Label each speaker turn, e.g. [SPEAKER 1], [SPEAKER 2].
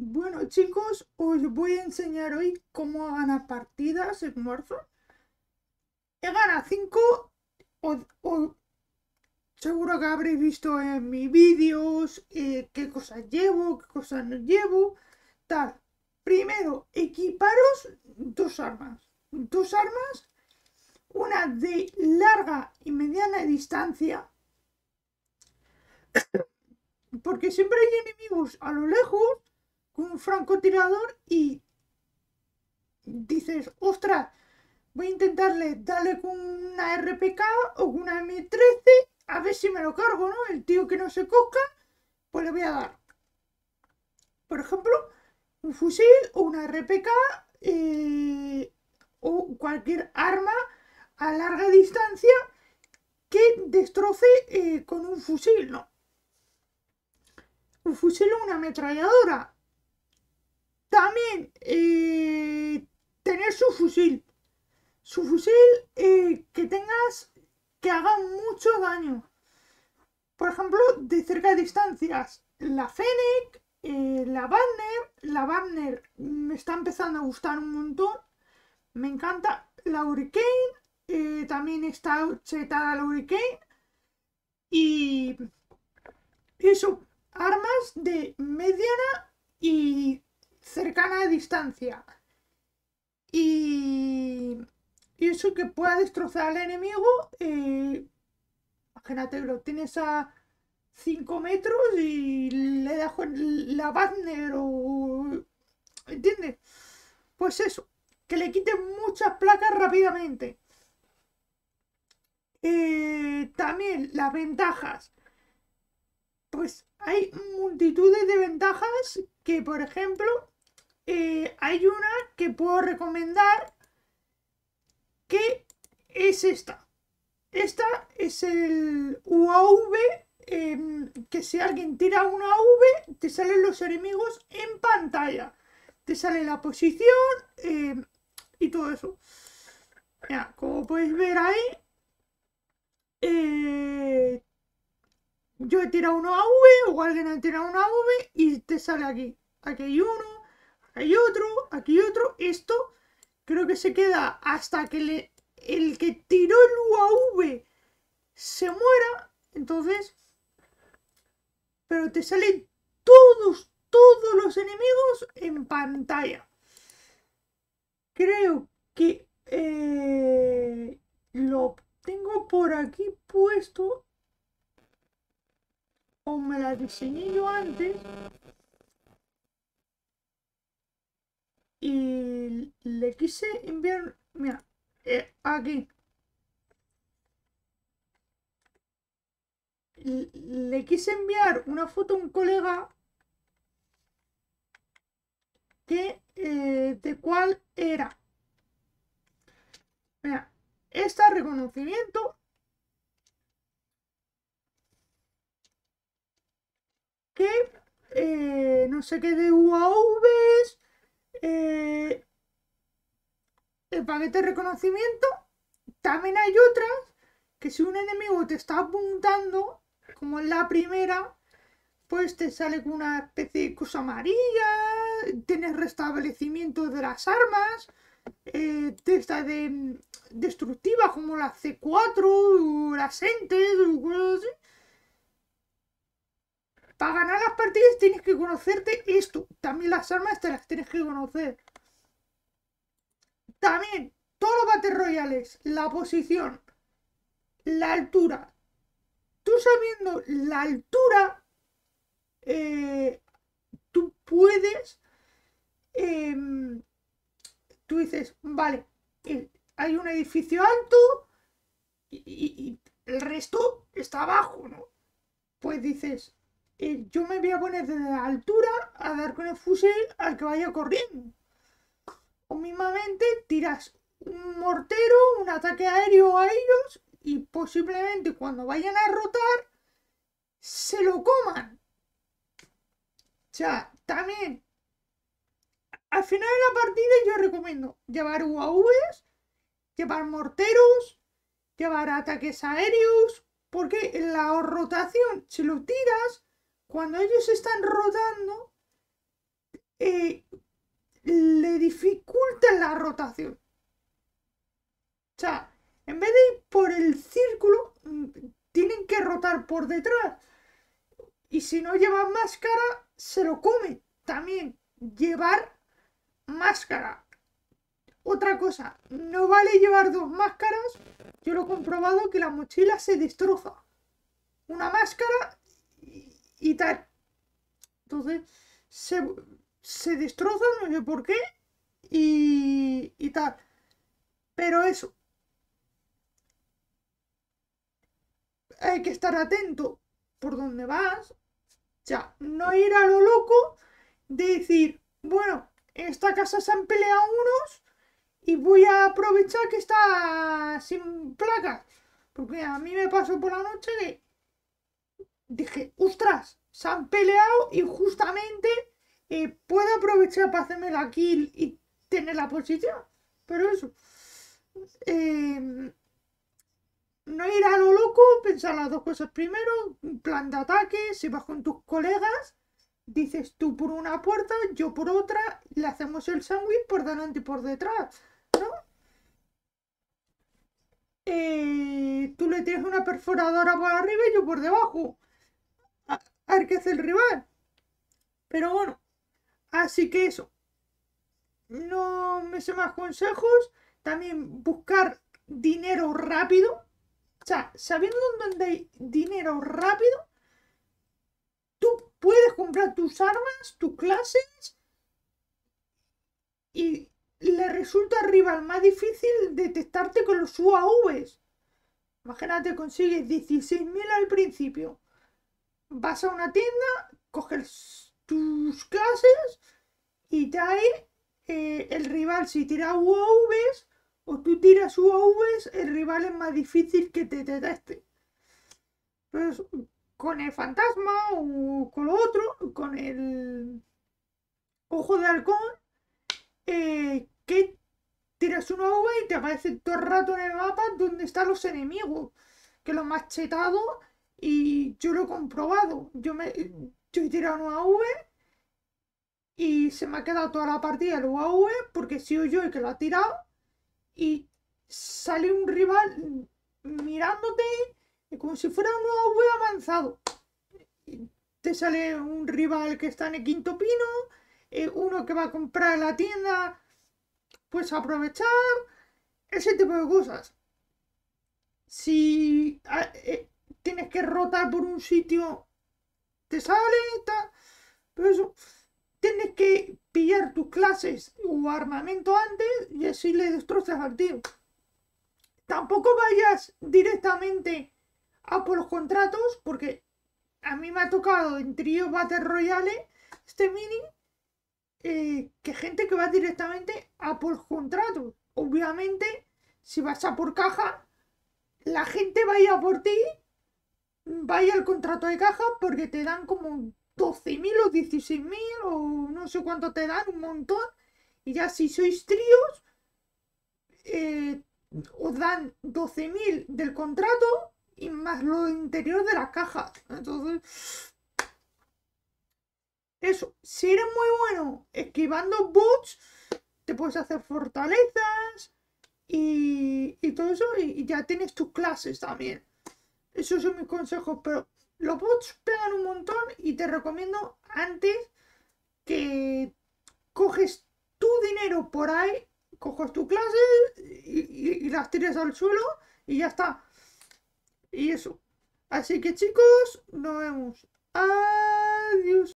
[SPEAKER 1] Bueno chicos, os voy a enseñar hoy cómo ganar partidas en Warzone. He ganado 5, seguro que habréis visto en mis vídeos eh, qué cosas llevo, qué cosas no llevo, tal. Primero, equiparos dos armas. Dos armas, una de larga y mediana distancia, porque siempre hay enemigos a lo lejos un francotirador y dices, ostras, voy a intentarle darle con una RPK o con una M13 a ver si me lo cargo, ¿no? El tío que no se coca pues le voy a dar. Por ejemplo, un fusil o una RPK eh, o cualquier arma a larga distancia que destroce eh, con un fusil, ¿no? Un fusil o una ametralladora también eh, tener su fusil. Su fusil eh, que tengas que haga mucho daño. Por ejemplo, de cerca de distancias. La Fennec, eh, la Wagner. La Wagner me está empezando a gustar un montón. Me encanta la Hurricane. también está chetada la Hurricane. Y eso, armas de mediana y cercana a distancia. Y, y eso que pueda destrozar al enemigo. Eh, imagínate, lo tienes a 5 metros y le dejo la Wagner o. ¿Entiendes? Pues eso, que le quiten muchas placas rápidamente. Eh, también las ventajas. Pues hay multitudes de ventajas que, por ejemplo, eh, hay una que puedo recomendar que es esta. Esta es el UAV, em, que si alguien tira una V, te salen los enemigos en pantalla. Te sale la posición em, y todo eso. como podéis ver ahí, eh, yo he tirado una V o alguien ha tirado una V y te sale aquí. Aquí hay uno, hay otro, aquí otro, esto creo que se queda hasta que el que tiró el UAV se muera, entonces, pero te salen todos, todos los enemigos en pantalla. Creo que eh, lo tengo por aquí puesto o me la diseñé yo antes y le quise enviar, mira, eh, aquí. Le quise enviar una foto a un colega que eh, de cuál era. Mira, esta reconocimiento que eh, no sé qué de UAVs eh, el paquete de reconocimiento. También hay otras que si un enemigo te está apuntando, como en la primera, pues te sale con una especie de cosa amarilla, tienes restablecimiento de las armas, eh, te está de destructiva como la C4 o las entes o cosas así. Para ganar las partidas tienes que conocerte esto. También las armas te las tienes que conocer. También, todos los Battle Royales, la posición, la altura. Tú sabiendo la altura, eh, tú puedes... Em, tú dices, vale, hay un edificio alto y, el resto está abajo, Pues dices, yo me voy a poner desde la altura a dar con el fusil al que vaya corriendo. O mismamente tiras un mortero, un ataque aéreo a ellos y posiblemente cuando vayan a rotar se lo coman. O sea, también al final de la partida yo recomiendo llevar UAVs, llevar morteros, llevar ataques aéreos, porque en la rotación, si lo tiras, cuando ellos están rodando, eh, le dificultan la rotación. O sea, en vez de ir por el círculo, mm, tienen que rotar por detrás. Y si no llevan máscara, se lo comen. También llevar máscara. Otra cosa, no vale llevar dos máscaras. Yo lo he comprobado que la mochila se destroza. Una máscara y tal. Entonces, se, se destrozan, no sé por qué, y, tal. Pero eso. Hay que estar atento por dónde vas. Ya, no ir a lo loco de decir, bueno, en esta casa se han peleado unos y voy a aprovechar que está sin placa. Porque a mí me pasó por la noche que dije, ostras, se han peleado y justamente eh, puedo aprovechar para hacerme la kill y tener la posición. Pero eso. Em, no ir a lo loco, pensar las dos cosas primero, plan de ataque, si vas con tus colegas, dices tú por una puerta, yo por otra, le hacemos el sándwich por delante y por detrás, ¿no? Eh, tú le tienes una perforadora por arriba y yo por debajo. ¿qué es el rival. Pero bueno, así que eso. No me sé más consejos. También buscar dinero rápido. O sea, sabiendo dónde hay dinero rápido, tú puedes comprar tus armas, tus clases. Y le resulta al rival más difícil detectarte con los UAVs. Imagínate, consigues 16.000 al principio vas a una tienda, coges tus clases y trae eh, el rival. Si tira UAVs o tú tiras UAVs, el rival es más difícil que te deteste. Entonces, con el fantasma o con lo otro, con el ojo de halcón, eh, que tiras una V y te aparece todo el rato en el mapa donde están los enemigos. Que lo más chetado y yo lo he comprobado. Yo, me, yo he tirado un AV y se me ha quedado toda la partida el UAV porque sido yo el que lo ha tirado y sale un rival mirándote como si fuera un UAV avanzado. Te sale un rival que está en el quinto pino, eh, uno que va a comprar la tienda, pues aprovechar, ese tipo de cosas. Si eh, tienes que rotar por un sitio, te sale, ta, pero eso, tienes que pillar tus clases o armamento antes y así le destrozas al tío. Tampoco vayas directamente a por los contratos, porque a mí me ha tocado en tríos Battle Royale este mini, eh, que gente que va directamente a por contratos. Obviamente, si vas a por caja, la gente va a por ti vaya al contrato de caja porque te dan como 12.000 o 16.000 o no sé cuánto te dan, un montón. Y ya si sois tríos, eh, os dan 12.000 del contrato y más lo interior de la caja. Entonces, eso, si eres muy bueno esquivando bots, te puedes hacer fortalezas y, y todo eso y ya tienes tus clases también. Esos son mis consejos, pero los bots pegan un montón y te recomiendo antes que coges tu dinero por ahí, coges tu clase y, y las tires al suelo y ya está. Y eso. Así que chicos, nos vemos. Adiós.